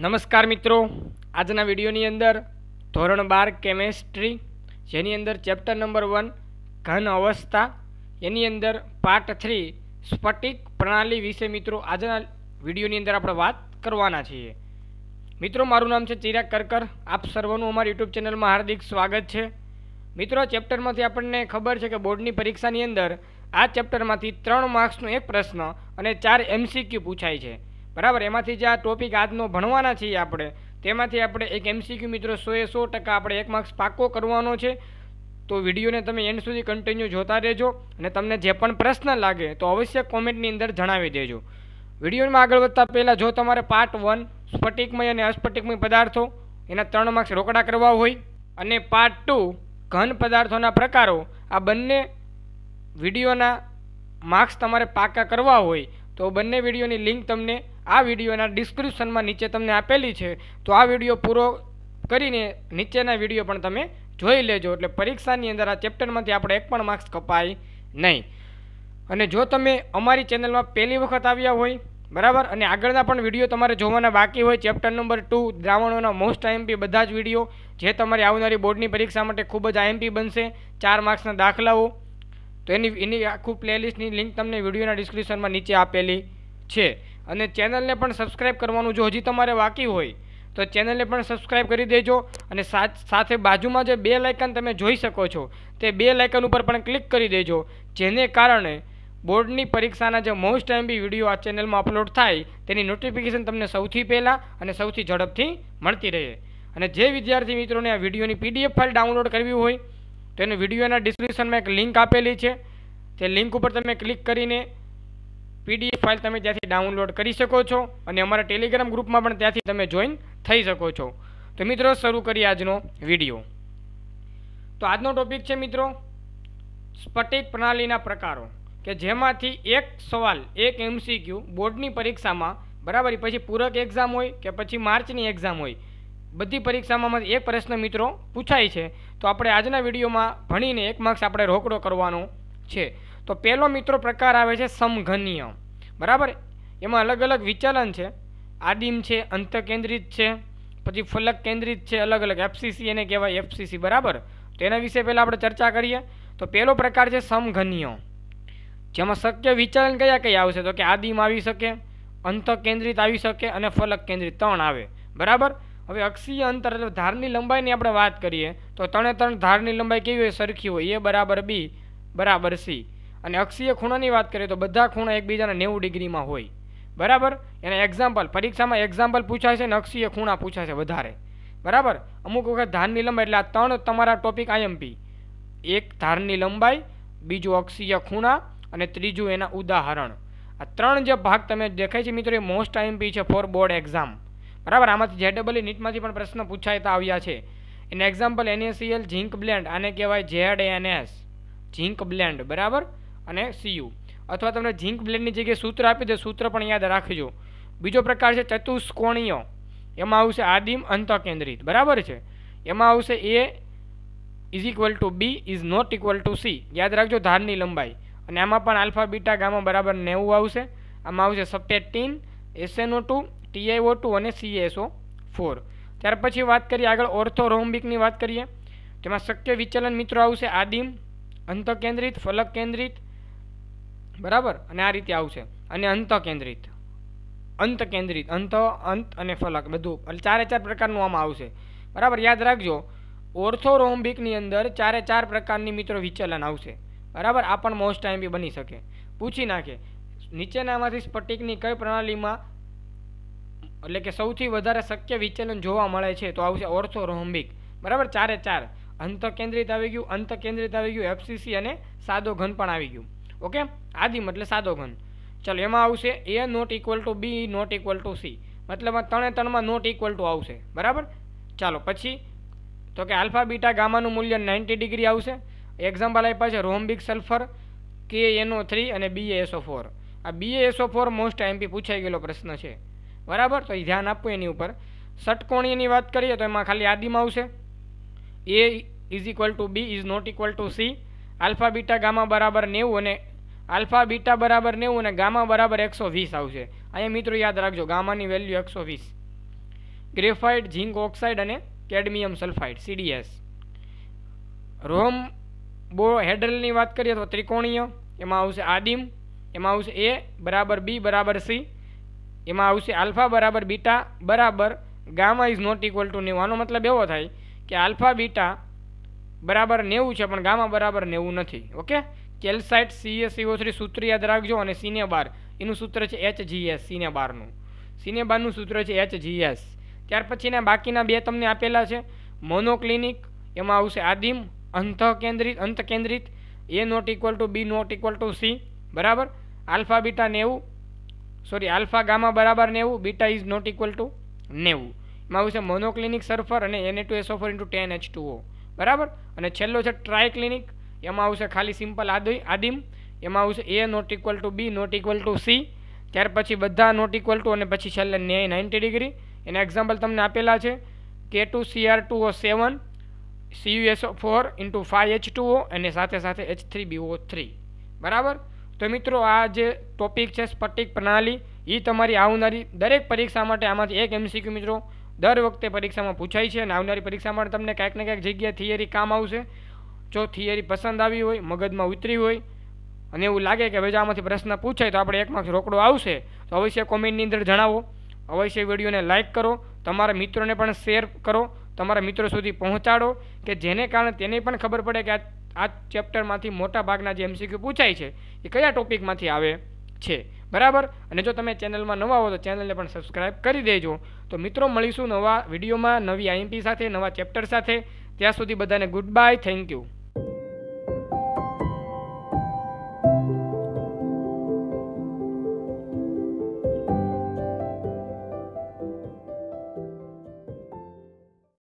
નમસ્કાર મિત્રો આજના વિડીયોની અંદર ધોરણ બાર કેમેસ્ટ્રી જેની અંદર ચેપ્ટર નંબર વન ઘન અવસ્થા એની અંદર પાર્ટ થ્રી સ્ફટિક પ્રણાલી વિશે મિત્રો આજના વિડીયોની અંદર આપણે વાત કરવાના છીએ મિત્રો મારું નામ છે ચિરાગ કરકર આપ સર્વનું અમારા યુટ્યુબ ચેનલમાં હાર્દિક સ્વાગત છે મિત્રો ચેપ્ટરમાંથી આપણને ખબર છે કે બોર્ડની પરીક્ષાની અંદર આ ચેપ્ટરમાંથી ત્રણ માર્ક્સનો એક પ્રશ્ન અને ચાર એમસીક્યુ પૂછાય છે બરાબર એમાંથી જે આ ટોપિક આજનો ભણવાના છીએ આપણે તેમાંથી આપણે એક એમસીક્યુ મિત્રો એ સો ટકા આપણે એક માર્ક્સ પાકો કરવાનો છે તો વિડીયોને તમે એન્ડ સુધી કન્ટિન્યુ જોતા રહેજો અને તમને જે પણ પ્રશ્ન લાગે તો અવશ્ય કોમેન્ટની અંદર જણાવી દેજો વિડીયોમાં આગળ વધતા પહેલાં જો તમારે પાર્ટ વન સ્ફટિકમય અને અસ્ફટિકમય પદાર્થો એના ત્રણ માર્ક્સ રોકડા કરવા હોય અને પાર્ટ ટુ ઘન પદાર્થોના પ્રકારો આ બંને વિડીયોના માર્ક્સ તમારે પાકા કરવા હોય તો બંને વિડીયોની લિંક તમને આ વિડીયોના ડિસ્ક્રિપ્શનમાં નીચે તમને આપેલી છે તો આ વિડીયો પૂરો કરીને નીચેના વિડીયો પણ તમે જોઈ લેજો એટલે પરીક્ષાની અંદર આ ચેપ્ટરમાંથી આપણે એક પણ માર્ક્સ કપાય નહીં અને જો તમે અમારી ચેનલમાં પહેલી વખત આવ્યા હોય બરાબર અને આગળના પણ વિડીયો તમારે જોવાના બાકી હોય ચેપ્ટર નંબર ટુ દ્રાવણોના મોસ્ટ આઈએમપી બધા જ વિડીયો જે તમારી આવનારી બોર્ડની પરીક્ષા માટે ખૂબ જ આઈએમપી બનશે ચાર માર્ક્સના દાખલાઓ તો એની એની આખું પ્લેલિસ્ટની લિંક તમને વિડીયોના ડિસ્ક્રિપ્શનમાં નીચે આપેલી છે અને ચેનલને પણ સબસ્ક્રાઈબ કરવાનું જો હજી તમારે બાકી હોય તો ચેનલને પણ સબસ્ક્રાઈબ કરી દેજો અને સાથે બાજુમાં જે બે લાયકન તમે જોઈ શકો છો તે બે લાયકન ઉપર પણ ક્લિક કરી દેજો જેને કારણે બોર્ડની પરીક્ષાના જે મોસ્ટ ટાઈમ બી વિડીયો આ ચેનલમાં અપલોડ થાય તેની નોટિફિકેશન તમને સૌથી પહેલાં અને સૌથી ઝડપથી મળતી રહે અને જે વિદ્યાર્થી મિત્રોને આ વિડીયોની પીડીએફ ફાઇલ ડાઉનલોડ કરવી હોય તો એને વિડીયોના ડિસ્ક્રિપ્શનમાં એક લિંક આપેલી છે તે લિંક ઉપર તમે ક્લિક કરીને પીડીએફ ફાઇલ તમે ત્યાંથી ડાઉનલોડ કરી શકો છો અને અમારા ટેલિગ્રામ ગ્રુપમાં પણ ત્યાંથી તમે જોઈન થઈ શકો છો તો મિત્રો શરૂ કરીએ આજનો વિડીયો તો આજનો ટોપિક છે મિત્રો સ્ફટિક પ્રણાલીના પ્રકારો કે જેમાંથી એક સવાલ એક એમસીક્યુ બોર્ડની પરીક્ષામાં બરાબર પછી પૂરક એક્ઝામ હોય કે પછી માર્ચની એક્ઝામ હોય બધી પરીક્ષામાં એક પ્રશ્ન મિત્રો પૂછાય છે તો આપણે આજના વિડીયોમાં ભણીને એક માર્ક્સ આપણે રોકડો કરવાનો છે તો પહેલો મિત્રો પ્રકાર આવે છે સમઘનીય બરાબર એમાં અલગ અલગ વિચલન છે આદિમ છે અંત કેન્દ્રિત છે પછી ફલક કેન્દ્રિત છે અલગ અલગ એફસીસી એને કહેવાય એફસીસી બરાબર તો એના વિશે પહેલાં આપણે ચર્ચા કરીએ તો પહેલો પ્રકાર છે સમઘનીય જેમાં શક્ય વિચલન કયા કયા આવશે તો કે આદિમ આવી શકે અંત કેન્દ્રિત આવી શકે અને ફલક કેન્દ્રિત ત્રણ આવે બરાબર હવે અક્ષીય અંતર એટલે ધારની લંબાઈની આપણે વાત કરીએ તો ત્રણે ત્રણ ધારની લંબાઈ કેવી હોય સરખી હોય એ બરાબર બી બરાબર સી અને અક્ષીય ખૂણાની વાત કરીએ તો બધા ખૂણા એકબીજાના નેવું ડિગ્રીમાં હોય બરાબર એને એક્ઝામ્પલ પરીક્ષામાં એક્ઝામ્પલ પૂછાય છે અને અક્ષીય ખૂણા પૂછાય છે વધારે બરાબર અમુક વખત ધારની લંબાઈ એટલે આ ત્રણ તમારા ટોપિક આઈએમપી એક ધારની લંબાઈ બીજું અક્ષીય ખૂણા અને ત્રીજું એના ઉદાહરણ આ ત્રણ જે ભાગ તમે દેખાય છે મિત્રો એ મોસ્ટ આઈએમપી છે ફોર બોર્ડ એક્ઝામ બરાબર આમાંથી જેડબલઈ e નીટમાંથી પણ પ્રશ્ન પૂછાયતા આવ્યા છે એને એક્ઝામ્પલ એનએસીએલ ઝીંક બ્લેન્ડ આને કહેવાય Z N S zinc blende બરાબર અને સીયુ અથવા તમને ઝીંક બ્લેડની જગ્યાએ સૂત્ર આપી દે સૂત્ર પણ યાદ રાખજો બીજો પ્રકાર છે ચતુષ્કોણીય એમાં આવશે આદિમ અંતઃકેન્દ્રિત બરાબર છે એમાં આવશે A is equal to B is not equal to C યાદ રાખજો ધારની લંબાઈ અને આમાં પણ આલ્ફા બીટા ગામા બરાબર નેવું આવશે આમાં આવશે સપ્ટેટીન એસએનઓ ટુ ટીઆઈઓ ટુ અને સીએસઓ ફોર ત્યાર પછી વાત કરીએ આગળ ઓર્થોરોમ્બિકની વાત કરીએ તેમાં શક્ય વિચલન મિત્રો આવશે આદિમ અંતઃકેન્દ્રિત ફલક કેન્દ્રિત બરાબર અને આ રીતે આવશે અને અંત કેન્દ્રિત અંત કેન્દ્રિત અંત અંત અને ફલક બધું એટલે ચારે ચાર પ્રકારનું આમાં આવશે બરાબર યાદ રાખજો ઓર્થોરોમ્બિકની અંદર ચારે ચાર પ્રકારની મિત્રો વિચલન આવશે બરાબર આ પણ મોસ્ટ ટાઈમ બી બની શકે પૂછી નાખે નીચેનામાંથી સ્ફટિકની કઈ પ્રણાલીમાં એટલે કે સૌથી વધારે શક્ય વિચલન જોવા મળે છે તો આવશે ઓર્થોરોમ્બિક બરાબર ચારે ચાર અંત કેન્દ્રિત આવી ગયું અંત કેન્દ્રિત આવી ગયું એફસીસી અને સાદો ઘન પણ આવી ગયું ઓકે આદિમ એટલે સાદો ઘન ચાલો એમાં આવશે A not equal to B not equal to C મતલબ ત્રણે ત્રણમાં નોટ ઇક્વલ ટુ આવશે બરાબર ચાલો પછી તો કે આલ્ફા બીટા ગામાનું મૂલ્ય નાઇન્ટી ડિગ્રી આવશે એક્ઝામ્પલ આપ્યા છે રોમ્બિક સલ્ફર કે એનો થ્રી અને બી એસો ફોર આ B SO four most MP પૂછાઈ ગયેલો પ્રશ્ન છે બરાબર તો એ ધ્યાન આપવું એની ઉપર ષટકોણીની વાત કરીએ તો એમાં ખાલી આદિમાં આવશે A is equal to B is not equal to C alpha beta gamma બરાબર નેવું અને આલ્ફા બીટા બરાબર નેવું અને ગામા બરાબર એકસો વીસ આવશે અહીંયા મિત્રો યાદ રાખજો ગામાની વેલ્યુ એકસો વીસ ગ્રેફાઇટ ઝીંક ઓક્સાઇડ અને કેડમિયમ સલ્ફાઇડ સીડીએસ રોમ બો હેડલની વાત કરીએ તો ત્રિકોણીય એમાં આવશે આદિમ એમાં આવશે એ બરાબર બી બરાબર સી એમાં આવશે આલ્ફા બરાબર બીટા બરાબર gamma is not equal to નેવું આનો મતલબ એવો થાય કે આલ્ફા બીટા બરાબર નેવું છે પણ ગામા બરાબર નેવું નથી ઓકે કેલ્સાઇટ સીએસસીઓ થ્રી સૂત્ર યાદ રાખજો અને સિનેબાર એનું સૂત્ર છે એચ જીએસ સીને બારનું સીને સૂત્ર છે એચ જીએસ ત્યાર પછીના બાકીના બે તમને આપેલા છે મોનોક્લિનિક એમાં આવશે આદિમ અંત કેન્દ્રિત અંત કેન્દ્રિત A not equal to B not equal to C બરાબર આલ્ફા બીટા નેવું સોરી આલ્ફા ગામા બરાબર નેવું beta is not equal to નેવું એમાં આવશે મોનોક્લિનિક સલ્ફર અને N A two SO four into ten H two બરાબર અને છેલ્લો છે ટ્રાય ક્લિનિક એમાં આવશે ખાલી સિમ્પલ આદિ આદિમ એમાં આવશે A not equal to B not equal to C ત્યાર પછી બધા નોટ ઇક્વલ ટુ અને પછી છેલ્લે ન્યાય નાઇન્ટી ડિગ્રી એના એક્ઝામ્પલ તમને આપેલા છે K two C R two O seven CUSO four into five H two O અને સાથે સાથે એચ થ્રી બીઓ થ્રી બરાબર તો મિત્રો આ જે ટોપિક છે સ્પટિક પ્રણાલી એ તમારી આવનારી દરેક પરીક્ષા માટે આમાંથી એક એમસીક્યુ મિત્રો દર વખતે પરીક્ષામાં પૂછાય છે અને આવનારી પરીક્ષા માટે તમને ક્યાંક ને કાંઈક જગ્યાએ થિયરી કામ આવશે જો થિયરી પસંદ આવી હોય મગજમાં ઉતરી હોય અને એવું લાગે કે ભાઈ આમાંથી પ્રશ્ન પૂછાય તો આપણે એક માર્ક્સ રોકડો આવશે તો અવશ્ય કોમેન્ટની અંદર જણાવો અવશ્ય વિડીયોને લાઇક કરો તમારા મિત્રોને પણ શેર કરો તમારા મિત્રો સુધી પહોંચાડો કે જેને કારણે તેને પણ ખબર પડે કે આ આ ચેપ્ટરમાંથી મોટા ભાગના જે એમસીક્યુ પૂછાય છે એ કયા ટોપિકમાંથી આવે છે બરાબર અને જો તમે ચેનલમાં નવા હો તો ચેનલને પણ સબસ્ક્રાઈબ કરી દેજો તો મિત્રો મળીશું નવા વિડીયોમાં નવી આઈએમપી સાથે નવા ચેપ્ટર સાથે ત્યાં સુધી બધાને ગુડ બાય થેન્ક યુ